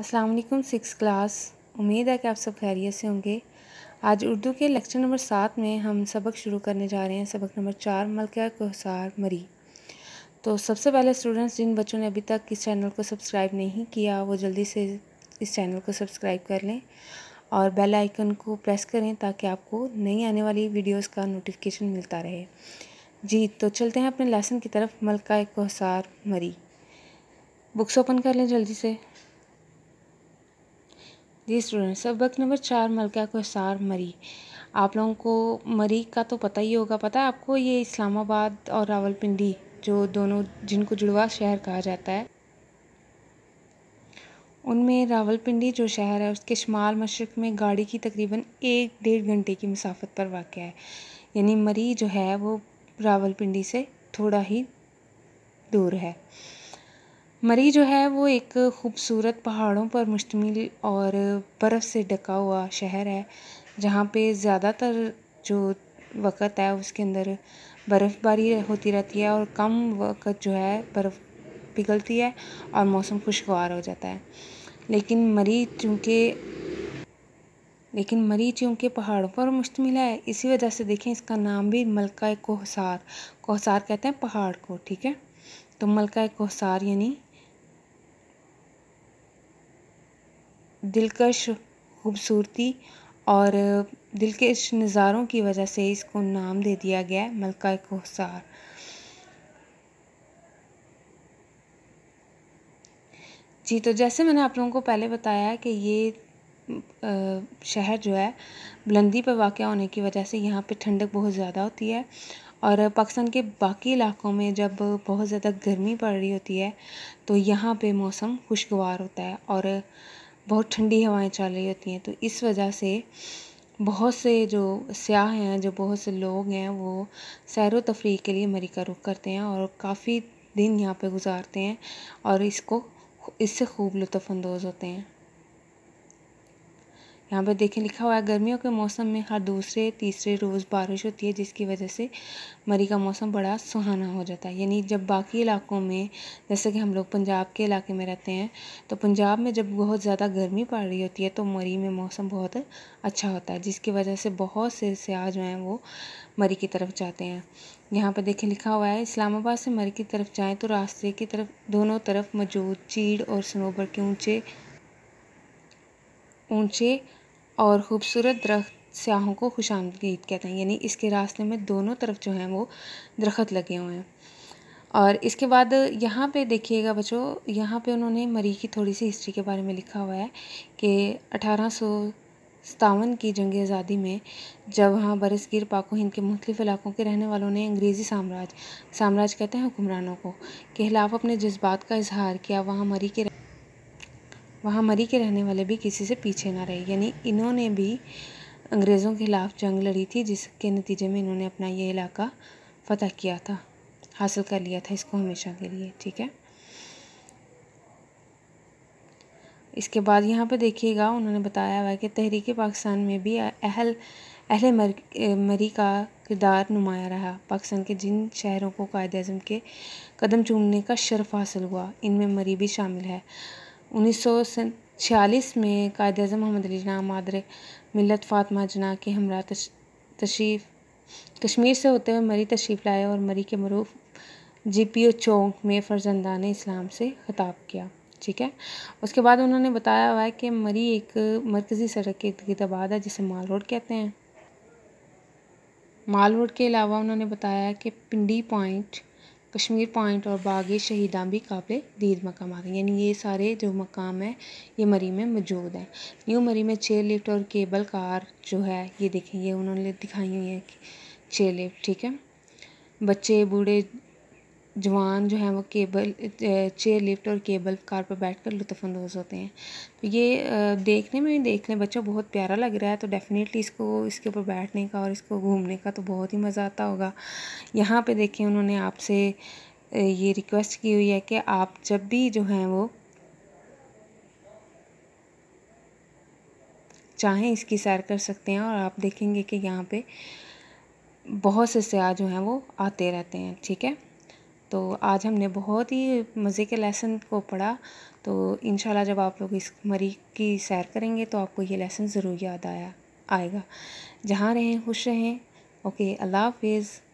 अस्सलाम वालेकुम six class उम्मीद है कि आप सब खैरियत से होंगे आज उर्दू के लेक्चर नंबर सात में हम सबक शुरू करने जा रहे हैं सबक नंबर चार मलका कोसार मरी तो सबसे पहले स्टूडेंट्स जिन बच्चों ने अभी तक इस चैनल को सब्सक्राइब नहीं किया वो जल्दी से इस चैनल को सब्सक्राइब कर लें और बेल आइकन को प्रेस करें ताकि आपको नई आने वाली वीडियोज़ का नोटिफिकेशन मिलता रहे जी तो चलते हैं अपने लेसन की तरफ मलका कोसार मरी बुक्स ओपन कर लें जल्दी से जी स्टूडेंट सब वक्त नंबर चार मलका को सार मरी आप लोगों को मरी का तो पता ही होगा पता है आपको ये इस्लामाबाद और रावलपिंडी जो दोनों जिनको जुड़वा शहर कहा जाता है उनमें रावलपिंडी जो शहर है उसके शुमाल मशरक में गाड़ी की तकरीबन एक डेढ़ घंटे की मुसाफत पर वाक़ है यानी मरी जो है वो रावलपिंडी से थोड़ा ही दूर है मरी जो है वो एक खूबसूरत पहाड़ों पर मुश्तमिल और बर्फ़ से ढका हुआ शहर है जहाँ पे ज़्यादातर जो वक़्त है उसके अंदर बर्फ़बारी होती रहती है और कम वक़्त जो है बर्फ़ पिघलती है और मौसम खुशगवार हो जाता है लेकिन मरी चूँकि लेकिन मरी चूँकि पहाड़ों पर मुश्तमिल है इसी वजह से देखें इसका नाम भी मलका कोहसार कोहसार कहते हैं पहाड़ को ठीक है तो मलका कोहसार यानी दिलकश खूबसूरती और दिलकश नज़ारों की वजह से इसको नाम दे दिया गया है मलका कोहसार जी तो जैसे मैंने आप लोगों को पहले बताया कि ये शहर जो है बुलंदी पर वाक़ होने की वजह से यहाँ पे ठंडक बहुत ज़्यादा होती है और पाकिस्तान के बाकी इलाकों में जब बहुत ज़्यादा गर्मी पड़ रही होती है तो यहाँ पे मौसम खुशगवार होता है और बहुत ठंडी हवाएं चल रही होती हैं तो इस वजह से बहुत से जो सयाह हैं जो बहुत से लोग हैं वो सैर तफरी के लिए अमेरिका रुख करते हैं और काफ़ी दिन यहाँ पे गुजारते हैं और इसको इससे खूब लुत्फ़अंदोज़ होते हैं यहाँ पर देखें लिखा हुआ है गर्मियों के मौसम में हर दूसरे तीसरे रोज़ बारिश होती है जिसकी वजह से मरी का मौसम बड़ा सुहाना हो जाता है यानी जब बाकी इलाकों में जैसे कि हम लोग पंजाब के इलाके में रहते हैं तो पंजाब में जब बहुत ज़्यादा गर्मी पड़ रही होती है तो मरी में मौसम बहुत अच्छा होता है जिसकी वजह से बहुत से सियाह जो हैं वो मरी की तरफ जाते हैं यहाँ पर देखें लिखा हुआ है इस्लामाबाद से मरी की तरफ जाएँ तो रास्ते की तरफ दोनों तरफ मौजूद चीड़ और सनोबर के ऊँचे ऊंचे और ख़ूबसूरत दरख्त सयाहों को खुश आमदीद कहते हैं यानी इसके रास्ते में दोनों तरफ जो हैं वो दरख्त लगे हुए हैं और इसके बाद यहाँ पे देखिएगा बच्चों यहाँ पे उन्होंने मरी की थोड़ी सी हिस्ट्री के बारे में लिखा हुआ है कि अठारह सतावन की जंग आज़ादी में जब वहाँ बरसगीर पाको हिंद के मुख्तलिफ इलाकों के रहने वालों ने अंग्रेज़ी साम्राज्य साम्राज्य कहते हैं हुक्मरानों को के खिलाफ अपने जज्बात का इजहार किया वहाँ मरी के वहाँ मरी के रहने वाले भी किसी से पीछे ना रहे यानी इन्होंने भी अंग्रेज़ों के खिलाफ जंग लड़ी थी जिसके नतीजे में इन्होंने अपना ये इलाका फतह किया था हासिल कर लिया था इसको हमेशा के लिए ठीक है इसके बाद यहाँ पर देखिएगा उन्होंने बताया हुआ कि तहरीक पाकिस्तान में भी अहल अहल मर, मरी का किरदार नुमाया रहा पाकिस्तान के जिन शहरों को कायद अजम के कदम चूमने का शर्फ हासिल हुआ इनमें मरी भी शामिल है उन्नीस सौ छियालीस में कायद अजम मोहम्मद अली जना मादर मिलत फ़ातमा जना के हमरा तशरीफ कश्मीर से होते हुए मरी तशरीफ लाए और मरी के मरूफ जी पी ओ चौंक में ने इस्लाम से खताब किया ठीक है उसके बाद उन्होंने बताया हुआ है कि मरी एक मरकज़ी सड़क के इर्द आबाद है जिसे माल रोड कहते हैं माल रोड के अलावा उन्होंने बताया कि पिंडी पॉइंट कश्मीर पॉइंट और बाग़ शहीदा भी काबिल दीद मकाम आ हैं यानी ये सारे जो मकाम हैं ये मरी में मौजूद हैं न्यू मरी में चेयर लिफ्ट और केबल कार जो है ये देखें ये उन्होंने दिखाई हुई है चेयर लिफ्ट ठीक है बच्चे बूढ़े जवान जो हैं वो केबल चेयर लिफ्ट और केबल कार पर बैठ कर लुत्फ़ानंदोज़ होते हैं तो ये देखने में देख लें बच्चों बहुत प्यारा लग रहा है तो डेफ़िनेटली इसको इसके ऊपर बैठने का और इसको घूमने का तो बहुत ही मज़ा आता होगा यहाँ पे देखें उन्होंने आपसे ये रिक्वेस्ट की हुई है कि आप जब भी जो हैं वो चाहें इसकी सैर कर सकते हैं और आप देखेंगे कि यहाँ पर बहुत से सयाह जो हैं वो आते रहते हैं ठीक है तो आज हमने बहुत ही मज़े के लेसन को पढ़ा तो इन जब आप लोग इस मरी की सैर करेंगे तो आपको ये लेसन ज़रूर याद आया आएगा जहाँ रहें खुश रहें ओके अल्लाह हाफिज़